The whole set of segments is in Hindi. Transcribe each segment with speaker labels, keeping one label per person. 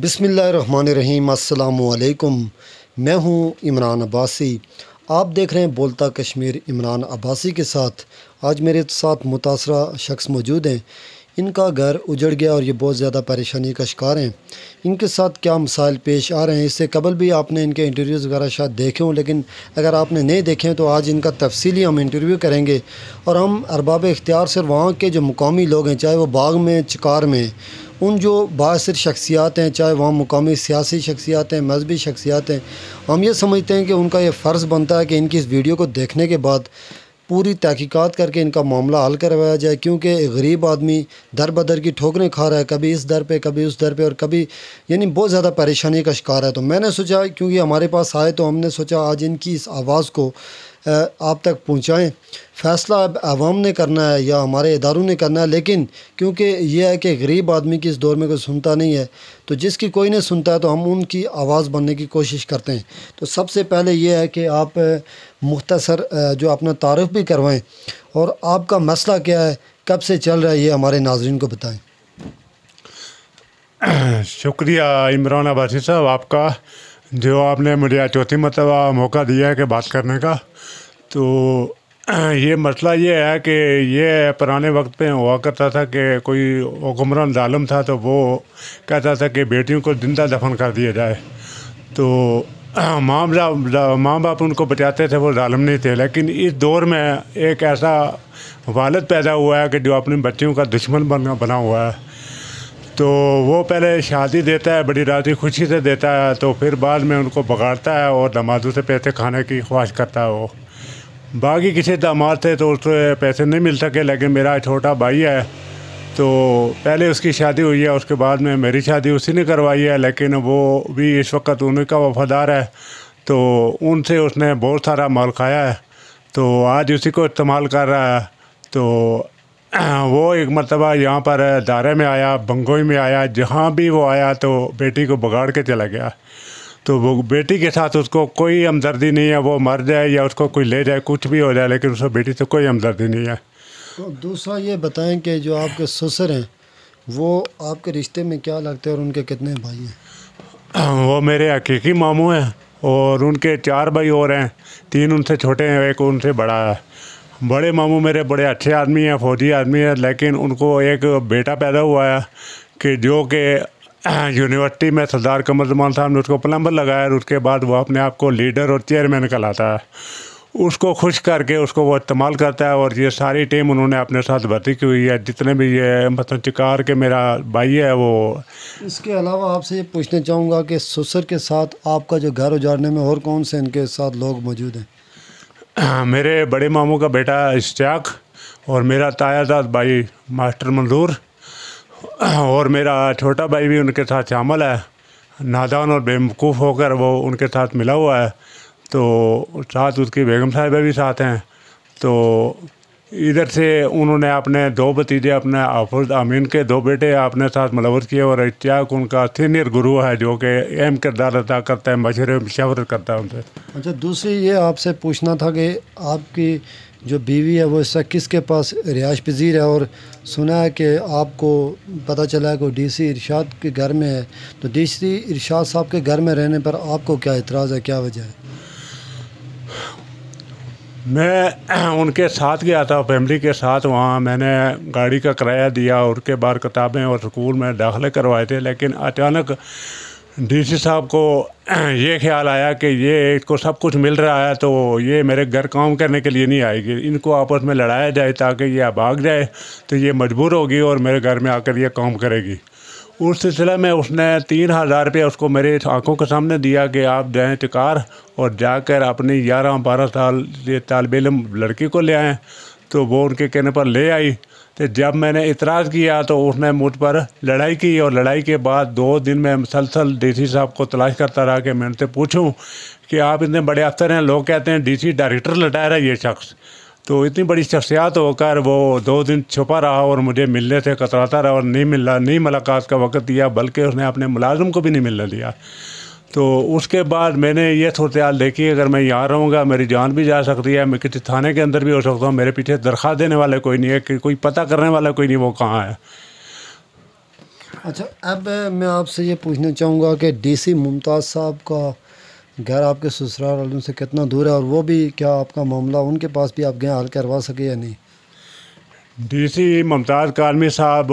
Speaker 1: बिसमीम् अल्लाम मैं हूँ इमरान अब्बासी आप देख रहे हैं बोलता कश्मीर इमरान अब्बासी के साथ आज मेरे साथ मुतासर शख्स मौजूद हैं इनका घर उजड़ गया और ये बहुत ज़्यादा परेशानी का शिकार हैं इनके साथ क्या मसाइल पेश आ रहे हैं इससे कबल भी आपने इनके इंटरव्यूज़ वगैरह शायद देखे हों लेकिन अगर आपने नहीं देखे तो आज इनका तफसीली हम इंटरव्यू करेंगे और हम अरबाब इख्तियार से वहाँ के जो मुकामी लोग हैं चाहे वो बाग में चिकार में उन जो बासर शख्सियात हैं चाहे वहाँ मुकामी सियासी शख्सियात हैं मजहबी शख्सियात हैं हम ये समझते हैं कि उनका यह फ़र्ज़ बनता है कि इनकी इस वीडियो को देखने के बाद पूरी तहकीक़ात करके इनका मामला हल करवाया जाए क्योंकि गरीब आदमी दर बदर की ठोकरें खा रहा है कभी इस दर पे कभी उस दर पे और कभी यानी बहुत ज़्यादा परेशानी का शिकार है तो मैंने सोचा क्योंकि हमारे पास आए तो हमने सोचा आज इनकी इस आवाज़ को आप तक पहुँचाएँ फ़ैसला अब आवाम ने करना है या हमारे इदारों ने करना है लेकिन क्योंकि यह है कि गरीब आदमी की इस दौर में कोई सुनता नहीं है तो जिसकी कोई नहीं सुनता है तो हम उनकी आवाज़ बनने की कोशिश करते हैं तो सबसे पहले यह है कि आप मुख्तसर जो अपना तारफ़ भी करवाएँ और आपका मसला क्या है कब से चल रहा है ये हमारे नाजरन को बताएँ
Speaker 2: शुक्रिया इमरान अबासी साहब आपका जो आपने मुझे चौथी मतलब मौका दिया है कि बात करने का तो ये मसला ये है कि ये पुराने वक्त में हुआ करता था कि कोई हुक्मरान ालम था तो वो कहता था कि बेटियों को जिंदा दफन कर दिया जाए तो माँ बाप माँ बाप उनको बचाते थे वो ालम नहीं थे लेकिन इस दौर में एक ऐसा वालद पैदा हुआ है कि जो अपनी बच्चियों का दुश्मन बना बना हुआ है तो वो पहले शादी देता है बड़ी राजी खुशी से देता है तो फिर बाद में उनको बगाड़ता है और नमाजों से पैसे खाने की ख्वाहिश करता है वो बाकी किसी दामाद थे तो उससे तो पैसे नहीं मिल सके लेकिन मेरा छोटा भाई है तो पहले उसकी शादी हुई है उसके बाद में मेरी शादी उसी ने करवाई है लेकिन वो भी इस वक्त उन्हीं का वफादार है तो उनसे उसने बहुत सारा माल खाया है तो आज उसी को इस्तेमाल कर रहा है तो वो एक मरतबा यहाँ पर दारे में आया बंगोई में आया जहाँ भी वो आया तो बेटी को बगाड़ के चला गया तो वो बेटी के साथ उसको कोई हमदर्दी नहीं है वो मर जाए या उसको कोई ले जाए कुछ भी हो जाए लेकिन उसको बेटी से कोई हमदर्दी नहीं है
Speaker 1: तो दूसरा ये बताएं कि जो आपके ससुर हैं वो आपके रिश्ते में क्या लगते हैं और उनके कितने भाई
Speaker 2: हैं वो मेरे हकीकी मामू हैं और उनके चार भाई और हैं तीन उनसे छोटे हैं एक उनसे बड़ा है बड़े मामू मेरे बड़े अच्छे आदमी हैं फौजी आदमी हैं लेकिन उनको एक बेटा पैदा हुआ है कि जो कि यूनिवर्सिटी में सरदार कमर जमान साहब ने उसको प्लम्बर लगाया और उसके बाद वो अपने आप को लीडर और चेयरमैन कहलाता है उसको खुश करके उसको वो इस्तेमाल करता है और ये सारी टीम उन्होंने अपने साथ भर्ती की हुई है जितने भी ये मतलब चिकार के मेरा भाई है वो
Speaker 1: इसके अलावा आपसे ये पूछना चाहूँगा कि ससुर के साथ आपका जो घर उजाड़ने में और कौन से इनके साथ लोग मौजूद
Speaker 2: हैं मेरे बड़े मामू का बेटा इश्तियाक और मेरा तायाजाद भाई मास्टर मंजूर और मेरा छोटा भाई भी उनके साथ शामिल है नादान और बेवकूफ़ होकर वो उनके साथ मिला हुआ है तो साथ उसकी बेगम साहिबा भी साथ हैं तो इधर से उन्होंने अपने दो भतीजे अपने आफुज आमीन के दो बेटे अपने साथ मलवर किए और इश्तियाक उनका सीनियर गुरु है जो कि अहम किरदार अदा करता है मशरे में करता है उनसे
Speaker 1: अच्छा दूसरी ये आपसे पूछना था कि आपकी जो बीवी है वो इस वक्त किसके पास रिहाश पजीर है और सुना है कि आपको पता चला है कि डीसी इरशाद के घर में है तो डीसी इरशाद साहब के घर में रहने पर आपको क्या एतराज़ है क्या वजह है
Speaker 2: मैं उनके साथ गया था फैमिली के साथ वहाँ मैंने गाड़ी का किराया दिया और उसके किताबें और स्कूल में दाखिले करवाए थे लेकिन अचानक डीसी साहब को ये ख्याल आया कि ये इसको सब कुछ मिल रहा है तो ये मेरे घर काम करने के लिए नहीं आएगी इनको आपस में लड़ाया जाए ताकि ये भाग जाए तो ये मजबूर होगी और मेरे घर में आकर ये काम करेगी उस सिलसिले में उसने तीन हज़ार रुपये उसको मेरे आंखों के सामने दिया कि आप जाएँ चकार और जाकर अपनी ग्यारह बारह साल ये तालब इलम लड़की को ले आएँ तो वो उनके कहने पर ले आई तो जब मैंने इतराज़ किया तो उसने मुझ पर लड़ाई की और लड़ाई के बाद दो दिन में मुसलसल डीसी साहब को तलाश करता रहा कि मैं उनसे पूछूं कि आप इतने बड़े अफसर हैं लोग कहते हैं डीसी डायरेक्टर रहा है ये शख्स तो इतनी बड़ी शख्सियात होकर वो दो दिन छुपा रहा और मुझे मिलने से कतराता रहा और नहीं मिला नहीं मुलाकात का वक्त दिया बल्कि उसने अपने मुलाजम को भी नहीं मिलने दिया तो उसके बाद मैंने ये सूरत हाल देखी अगर मैं यहाँ रहूँगा मेरी जान भी जा सकती है मैं किसी थाने के अंदर भी हो सकता हूँ मेरे पीछे दरख्वा देने वाला कोई नहीं है कि कोई पता करने वाला कोई नहीं वो कहाँ है
Speaker 1: अच्छा अब मैं आपसे ये पूछना चाहूँगा कि डीसी मुमताज़ साहब का घर आपके ससुराल वालों से कितना दूर है और वो भी क्या आपका मामला उनके पास भी आप गए हल करवा सके या नहीं
Speaker 2: डीसी मुमताज़ कालमी साहब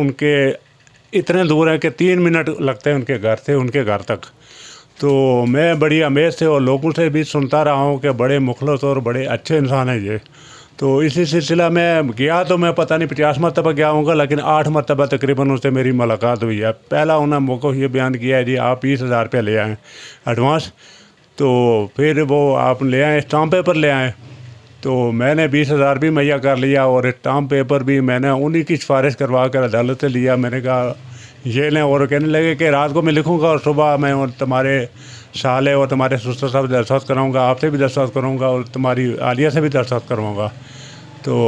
Speaker 2: उनके इतने दूर है कि तीन मिनट लगते हैं उनके घर से उनके घर तक तो मैं बड़ी अमेज से और लोगों से भी सुनता रहा हूँ कि बड़े मुखलस और बड़े अच्छे इंसान हैं ये तो इसी सिलसिला में गया तो मैं पता नहीं पचास मरतबा गया हूँगा लेकिन आठ मरतबा तकरीबन उससे मेरी मुलाकात हुई है पहला उन्होंने मुझको ये बयान किया है जी आप बीस हज़ार रुपया ले आएँ एडवांस तो फिर वो आप ले आएँ स्टाम्पे पर ले आएँ तो मैंने बीस हज़ार भी मुहैया कर लिया और स्टाम्प पेपर भी मैंने उन्हीं की सिफारिश करवा कर अदालत से लिया मैंने कहा ये लें और कहने लगे कि रात को मैं लिखूँगा और सुबह मैं और तुम्हारे साले और तुम्हारे सुस्तर साहब दरख्वास्त कराऊँगा आपसे भी दरख्वास्त करूँगा और तुम्हारी आलिया से भी दरख्वास्त करवाऊँगा तो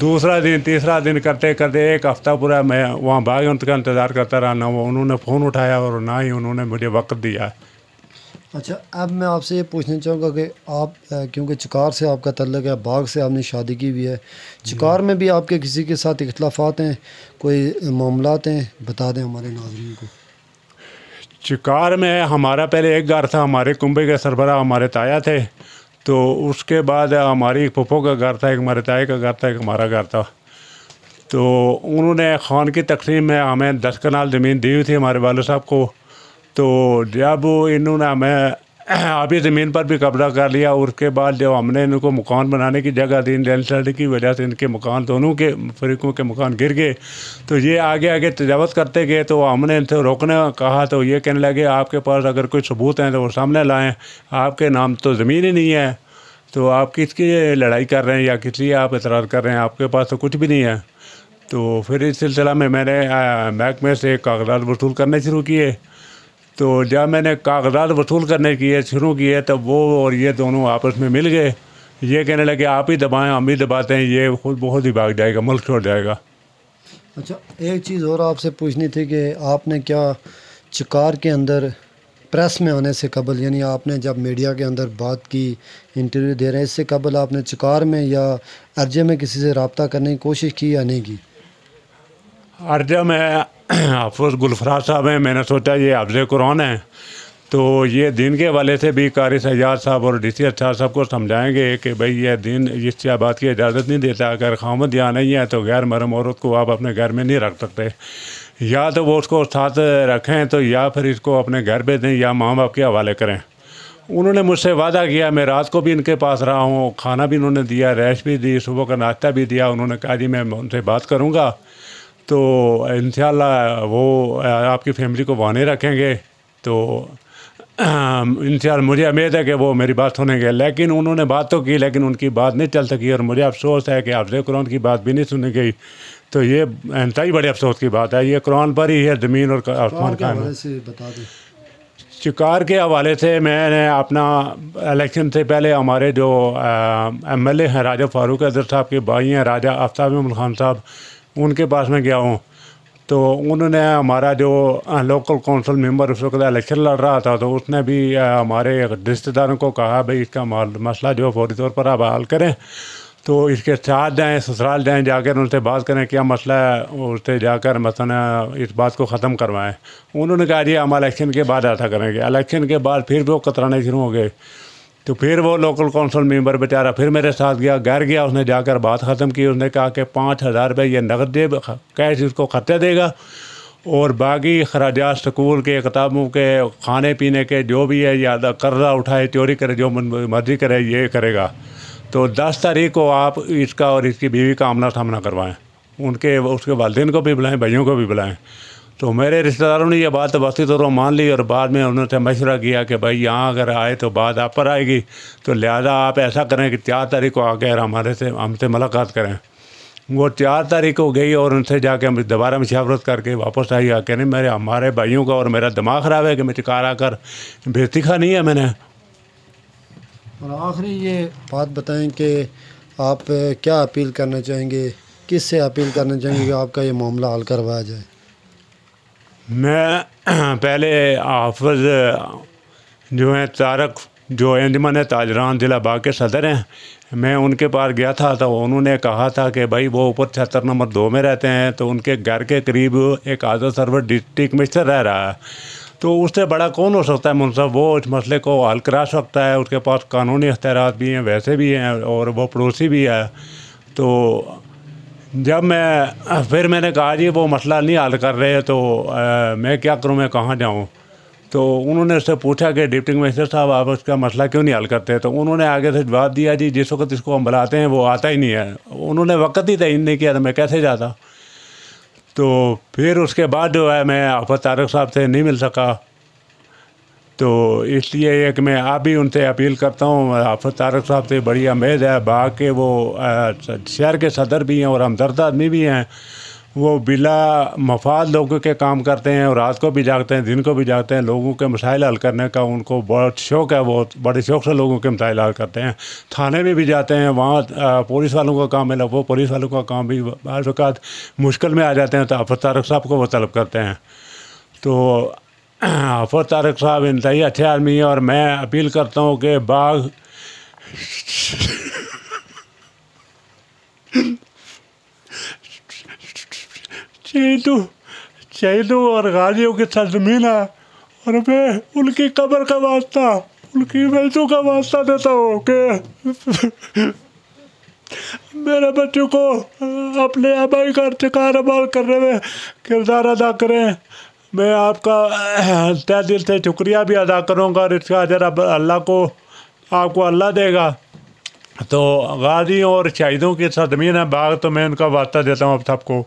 Speaker 2: दूसरा दिन तीसरा दिन करते करते एक हफ़्ता पूरा मैं वहाँ बाग उनका इंतज़ार करता रहा ना वो उन्होंने फ़ोन उठाया और ना ही उन्होंने मुझे वक्त दिया
Speaker 1: अच्छा अब मैं आपसे ये पूछना चाहूँगा कि आप क्योंकि चकार से आपका तल्लक है बाग से आपने शादी की भी है चकार में भी आपके किसी के साथ इख्लाफात हैं कोई मामला हैं बता दें हमारे नाजरन को
Speaker 2: चकार में हमारा पहले एक घर था हमारे कुंबे के सरबरा हमारे ताया थे तो उसके बाद हमारी पप्पो का घर था एक हमारे ताए का घर था एक हमारा घर था तो उन्होंने खान की तकसीम में हमें दस कनाल ज़मीन दी हुई थी हमारे वाले साहब को तो जब इन्होंने हमें अभी तो ज़मीन पर भी कब्जा कर लिया और उसके बाद जब हमने इनको मकान बनाने की जगह दी लैंडस्लाइड की वजह से इनके मकान दोनों के फरीकों के मकान गिर गए तो ये आगे आगे तजावत करते गए तो हमने इनसे रोकने कहा तो ये कहने लगे आपके पास अगर कोई सबूत हैं तो वो सामने लाएँ आपके नाम तो ज़मीन ही नहीं है तो आप किसकी लड़ाई कर रहे हैं या किस लिए आप इतरार कर रहे हैं आपके पास तो कुछ भी नहीं है तो फिर इस सिलसिला में मैंने महकमे से कागजात वसूल करने शुरू किए तो जब मैंने कागजात वसूल करने किए शुरू किए तब वो और ये दोनों आपस में मिल गए ये कहने लगे आप ही दबाएं हम भी दबाते हैं ये खुद बहुत ही भाग जाएगा मुल्क छोड़ जाएगा
Speaker 1: अच्छा एक चीज़ और आपसे पूछनी थी कि आपने क्या चिकार के अंदर प्रेस में आने से कबल यानी आपने जब मीडिया के अंदर बात की इंटरव्यू दे रहे हैं इससे कबल आपने चिकार में या अर्जे में किसी से रबता करने की कोशिश की या नहीं की
Speaker 2: अर्जा मैं हाफुस गुलफराज साहब हैं मैंने सोचा ये हफ्ज़ कुरान है तो ये दिन के वाले से भी कारी सजाद साहब और डी सी अच्छा साहब को समझाएंगे कि भाई ये दिन इस बात की इजाज़त नहीं देता अगर खामद यहाँ नहीं है तो गैर मरम औरत को आप अपने घर में नहीं रख सकते या तो वो उसको साथ रखें तो या फिर इसको अपने घर पर दें या माँ बाप के हवाले करें उन्होंने मुझसे वादा किया मैं रात को भी इनके पास रहा हूँ खाना भी इन्होंने दिया रैश भी दी सुबह का नाश्ता भी दिया उन्होंने कहा जी मैं उनसे बात करूँगा तो इन वो आपकी फैमिली को बहाने रखेंगे तो इन मुझे उम्मीद है कि वो मेरी बात सुनेंगे लेकिन उन्होंने बात तो की लेकिन उनकी बात नहीं चल सकी और मुझे अफसोस है कि आपसे कुरान की बात भी नहीं सुनी गई तो ये ही बड़े अफसोस की बात है ये कुरान पर ही है ज़मीन और आसमान का शिकार के हवाले से मैंने अपना इलेक्शन से पहले हमारे जो एम एल ए हैं राजा फ़ारूक अजहर साहब के भाई हैं राजा आफ्ताब खान साहब उनके पास में गया हूँ तो उन्होंने हमारा जो लोकल काउंसिल मेंबर उस वक्त इलेक्शन लड़ रहा था तो उसने भी हमारे रिश्तेदारों को कहा भाई इसका मसला जो फौरी तौर पर आप हल करें तो इसके साथ जाएँ ससुराल जाएँ जाकर उनसे बात करें क्या मसला है उससे जाकर मसा इस बात को ख़त्म करवाएं उन्होंने कहा जी हम इलेक्शन के बाद ऐसा करेंगे इलेक्शन के बाद फिर भी वो कतराने शुरू हो गए तो फिर वो लोकल कौंसिल मेंबर बेचारा फिर मेरे साथ गया घर गया उसने जाकर बात ख़त्म की उसने कहा कि पाँच हज़ार रुपये ये नकद दे कैश उसको खर्चे देगा और बाकी खराजा स्कूल के किताबों के खाने पीने के जो भी है या तो कर्जा उठाए चोरी करे जो मर्जी करे ये करेगा तो दस तारीख को आप इसका और इसकी बीवी का आमना सामना करवाएँ उनके उसके वालदेन को भी बुलाएं भाइयों को भी बुलाएं तो मेरे रिश्तेदारों ने यह बात वसी तौर पर मान ली और बाद में उन्होंने मशवरा किया कि भाई यहाँ अगर आए तो बात आप पर आएगी तो लिहाजा आप ऐसा करें कि चार तारीख को और हमारे से हमसे मुलाकात करें वो चार तारीख को गई और उनसे जाके हम दोबारा मुशावरत करके वापस आई आके नहीं मेरे हमारे भाइयों का और मेरा दिमाग ख़राब है कि मैं चिकार आकर बेजती खा नहीं है मैंने
Speaker 1: और आखिरी ये बात बताएं कि आप क्या अपील करना चाहेंगे किस से अपील करना चाहेंगे कि आपका ये मामला हल करवाया जाए
Speaker 2: मैं पहले हाफज जो हैं तारक जो अंजमन है ताजरान ज़िला बाग के सदर हैं मैं उनके पास गया था तो उन्होंने कहा था कि भाई वो ऊपर छहत्तर नंबर दो में रहते हैं तो उनके घर के करीब एक आज़ा सरवर डिस्ट्रिक्ट मिनिस्टर रह रहा है तो उससे बड़ा कौन हो सकता है मुनसब वो इस मसले को हल करा सकता है उसके पास कानूनी अख्तियार भी हैं वैसे भी हैं और वो पड़ोसी भी है तो जब मैं फिर मैंने कहा जी वो मसला नहीं हल कर रहे तो आ, मैं क्या करूँ मैं कहाँ जाऊँ तो उन्होंने उससे पूछा कि डिप्टी कमिश्नर साहब आप उसका मसला क्यों नहीं हल करते तो उन्होंने आगे से जवाब दिया जी जिस वक्त इसको हम बुलाते हैं वो आता ही नहीं है उन्होंने वक्त ही तयन नहीं किया था मैं कैसे जाता तो फिर उसके बाद जो है मैं आफत तारक साहब से नहीं मिल सका तो इसलिए एक मैं आप भी उनसे अपील करता हूँ आफत तारक साहब से बड़ी उम्मीद है बाग के वो शहर के सदर भी हैं और हमदर्द आदमी भी हैं वो बिला मफाद लोगों के काम करते हैं और रात को भी जागते हैं दिन को भी जागते हैं लोगों के मसाइल हल करने का उनको बहुत शौक़ है वो बड़े शौक़ से लोगों के मसाइल हल करते हैं थाने में भी जाते हैं वहाँ पुलिस वालों का काम है वो पुलिस वालों का काम भी बाज़ मुश्किल में आ जाते हैं तो आफत तारक साहब को वो तलब करते हैं तो आफो तारक साहब इंतई अच्छे आदमी हैं और मैं अपील करता हूँ कि बाघ शहीदों शहीदों और गाजियों की है और मैं उनकी कब्र का वास्ता उनकी मैसों का वास्ता देता हूँ कि मेरे बच्चों को अपने आबाई का कार करने में किरदार अदा करें मैं आपका तय दिल से शुक्रिया भी अदा करूँगा और इसका अजर अब अल्लाह को आपको अल्लाह देगा तो गाजियों और शहीदों की सदमी है
Speaker 1: बाग तो मैं उनका वास्ता देता हूँ आप सबको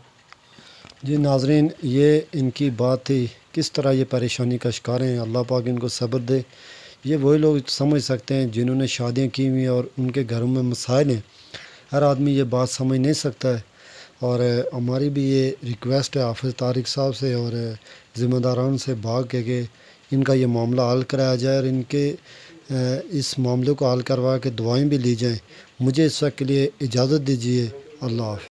Speaker 1: जी नाजरीन ये इनकी बात थी किस तरह ये परेशानी का शिकार हैं अल्लाह पाक इनको सब्र दे ये वही लोग समझ सकते हैं जिन्होंने शादियाँ की हुई और उनके घरों में मसाइल हैं हर आदमी ये बात समझ नहीं सकता है और हमारी भी ये रिक्वेस्ट है हाफिज़ तारिक साहब से और ज़िम्मेदारान से भाग के कि इनका ये मामला हल कराया जाए और इनके इस मामले को हल करवा के दुआएं भी ली जाएँ मुझे इस वक्त के लिए इजाज़त दीजिए अल्लाह